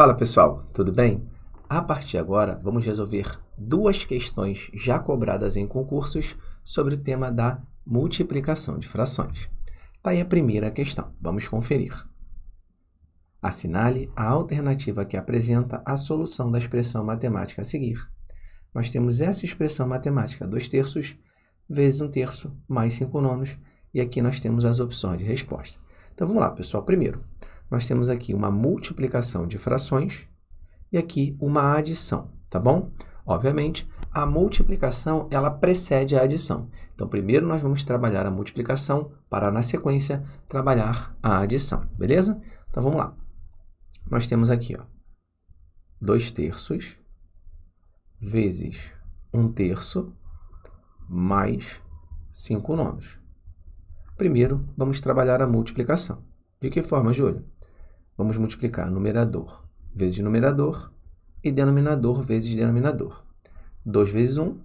Fala pessoal, tudo bem? A partir de agora, vamos resolver duas questões já cobradas em concursos sobre o tema da multiplicação de frações. Está aí a primeira questão, vamos conferir. Assinale a alternativa que apresenta a solução da expressão matemática a seguir. Nós temos essa expressão matemática, 2 terços vezes 1 um terço mais 5 nonos, e aqui nós temos as opções de resposta. Então vamos lá, pessoal. Primeiro, nós temos aqui uma multiplicação de frações e aqui uma adição, tá bom? Obviamente, a multiplicação, ela precede a adição. Então, primeiro nós vamos trabalhar a multiplicação para, na sequência, trabalhar a adição, beleza? Então, vamos lá. Nós temos aqui, ó, 2 terços vezes 1 um terço mais 5 nonos. Primeiro, vamos trabalhar a multiplicação. De que forma, Júlio? Vamos multiplicar numerador vezes numerador e denominador vezes denominador. 2 vezes 1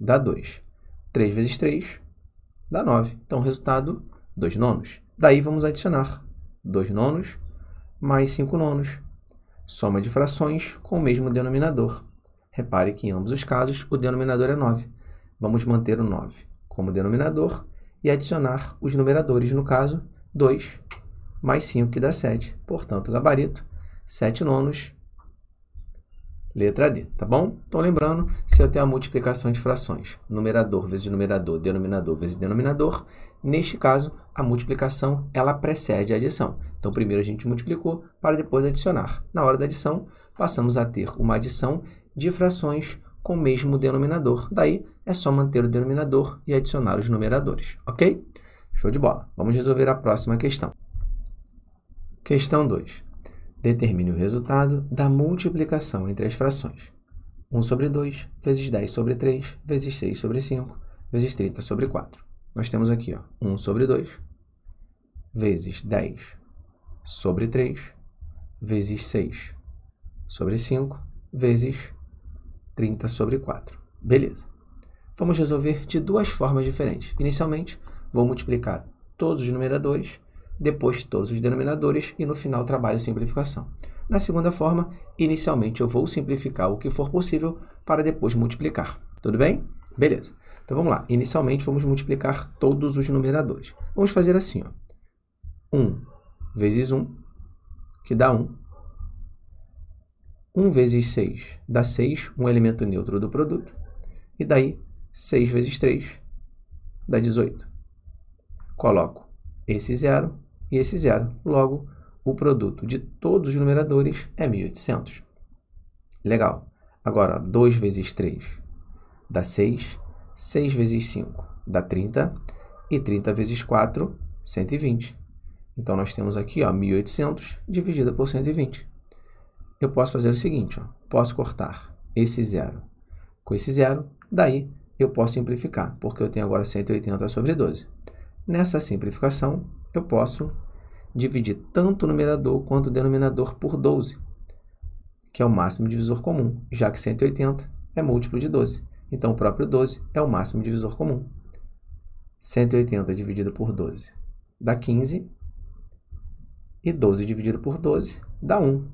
dá 2. 3 vezes 3 dá 9. Então, o resultado, 2 nonos. Daí, vamos adicionar 2 nonos mais 5 nonos. Soma de frações com o mesmo denominador. Repare que, em ambos os casos, o denominador é 9. Vamos manter o 9 como denominador e adicionar os numeradores, no caso, 2 mais 5, que dá 7. Portanto, gabarito, 7 nonos, letra D, tá bom? Então, lembrando, se eu tenho a multiplicação de frações, numerador vezes numerador, denominador vezes denominador, neste caso, a multiplicação, ela precede a adição. Então, primeiro a gente multiplicou para depois adicionar. Na hora da adição, passamos a ter uma adição de frações com o mesmo denominador. Daí, é só manter o denominador e adicionar os numeradores, ok? Show de bola! Vamos resolver a próxima questão. Questão 2. Determine o resultado da multiplicação entre as frações. 1 sobre 2, vezes 10 sobre 3, vezes 6 sobre 5, vezes 30 sobre 4. Nós temos aqui ó, 1 sobre 2, vezes 10 sobre 3, vezes 6 sobre 5, vezes 30 sobre 4. Beleza. Vamos resolver de duas formas diferentes. Inicialmente, vou multiplicar todos os numeradores depois todos os denominadores e no final trabalho simplificação. Na segunda forma, inicialmente eu vou simplificar o que for possível para depois multiplicar. Tudo bem? Beleza. Então vamos lá. Inicialmente vamos multiplicar todos os numeradores. Vamos fazer assim, ó. 1 vezes 1, que dá 1. 1 vezes 6 dá 6, um elemento neutro do produto. E daí, 6 vezes 3 dá 18. Coloco esse zero e esse zero. Logo, o produto de todos os numeradores é 1.800. Legal. Agora, 2 vezes 3 dá 6, 6 vezes 5 dá 30, e 30 vezes 4, 120. Então, nós temos aqui 1.800 dividido por 120. Eu posso fazer o seguinte, ó, posso cortar esse zero com esse zero, daí eu posso simplificar, porque eu tenho agora 180 sobre 12. Nessa simplificação, eu posso dividir tanto o numerador quanto o denominador por 12, que é o máximo divisor comum, já que 180 é múltiplo de 12. Então, o próprio 12 é o máximo divisor comum. 180 dividido por 12 dá 15, e 12 dividido por 12 dá 1.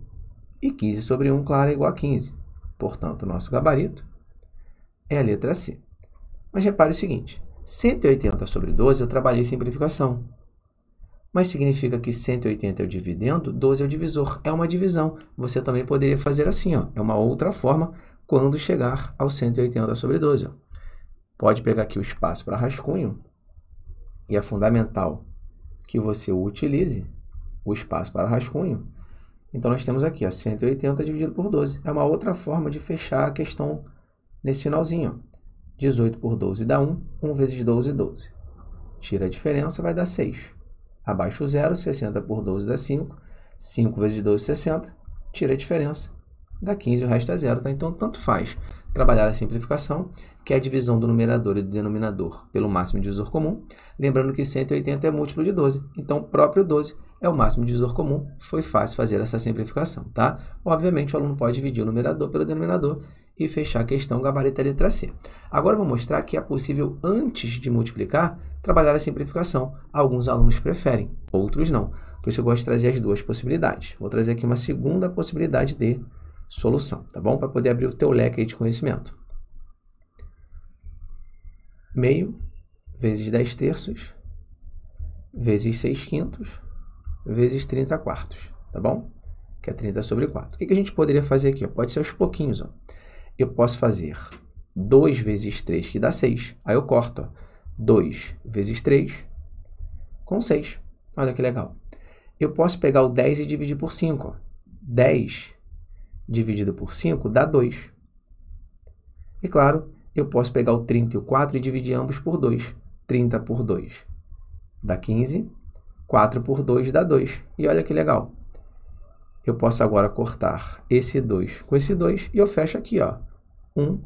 E 15 sobre 1, claro, é igual a 15. Portanto, o nosso gabarito é a letra C. Mas repare o seguinte, 180 sobre 12 eu trabalhei simplificação. Mas significa que 180 é o dividendo, 12 é o divisor. É uma divisão. Você também poderia fazer assim, ó. é uma outra forma quando chegar ao 180 sobre 12. Ó. Pode pegar aqui o espaço para rascunho e é fundamental que você utilize o espaço para rascunho. Então, nós temos aqui ó, 180 dividido por 12. É uma outra forma de fechar a questão nesse finalzinho. Ó. 18 por 12 dá 1, 1 vezes 12, 12. Tira a diferença, vai dar 6. Abaixo o zero, 60 por 12 dá 5. 5 vezes 12, 60. Tira a diferença, dá 15, o resto é zero. Tá? Então, tanto faz trabalhar a simplificação, que é a divisão do numerador e do denominador pelo máximo divisor comum. Lembrando que 180 é múltiplo de 12, então o próprio 12 é o máximo divisor comum. Foi fácil fazer essa simplificação, tá? Obviamente, o aluno pode dividir o numerador pelo denominador e fechar a questão gabarito a letra C. Agora vou mostrar que é possível, antes de multiplicar, trabalhar a simplificação. Alguns alunos preferem, outros não. Por isso eu gosto de trazer as duas possibilidades. Vou trazer aqui uma segunda possibilidade de solução, tá bom? Para poder abrir o teu leque de conhecimento. Meio vezes 10 terços vezes 6 quintos vezes 30 quartos, tá bom? Que é 30 sobre 4. O que, a gente poderia fazer aqui? Pode ser aos pouquinhos, ó eu posso fazer 2 vezes 3, que dá 6. Aí eu corto, ó. 2 vezes 3 com 6. Olha que legal. Eu posso pegar o 10 e dividir por 5. Ó. 10 dividido por 5 dá 2. E claro, eu posso pegar o 30 e o 4 e dividir ambos por 2. 30 por 2 dá 15. 4 por 2 dá 2. E olha que legal. Eu posso agora cortar esse 2 com esse 2 e eu fecho aqui, ó. 1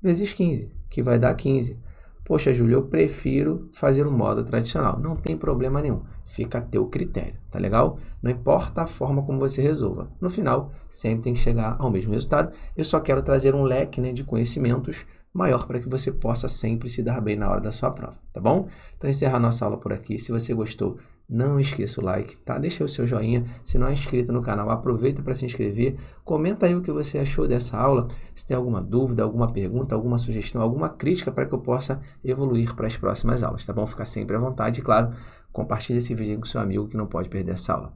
vezes 15, que vai dar 15. Poxa, Júlio, eu prefiro fazer o um modo tradicional. Não tem problema nenhum. Fica a teu critério, tá legal? Não importa a forma como você resolva. No final, sempre tem que chegar ao mesmo resultado. Eu só quero trazer um leque né, de conhecimentos maior para que você possa sempre se dar bem na hora da sua prova, tá bom? Então, encerrar nossa aula por aqui. Se você gostou, não esqueça o like, tá? Deixa o seu joinha. Se não é inscrito no canal, aproveita para se inscrever. Comenta aí o que você achou dessa aula. Se tem alguma dúvida, alguma pergunta, alguma sugestão, alguma crítica para que eu possa evoluir para as próximas aulas, tá bom? Fica sempre à vontade. E claro, compartilhe esse vídeo com seu amigo que não pode perder essa aula.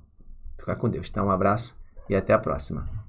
Fica com Deus. Então, um abraço e até a próxima.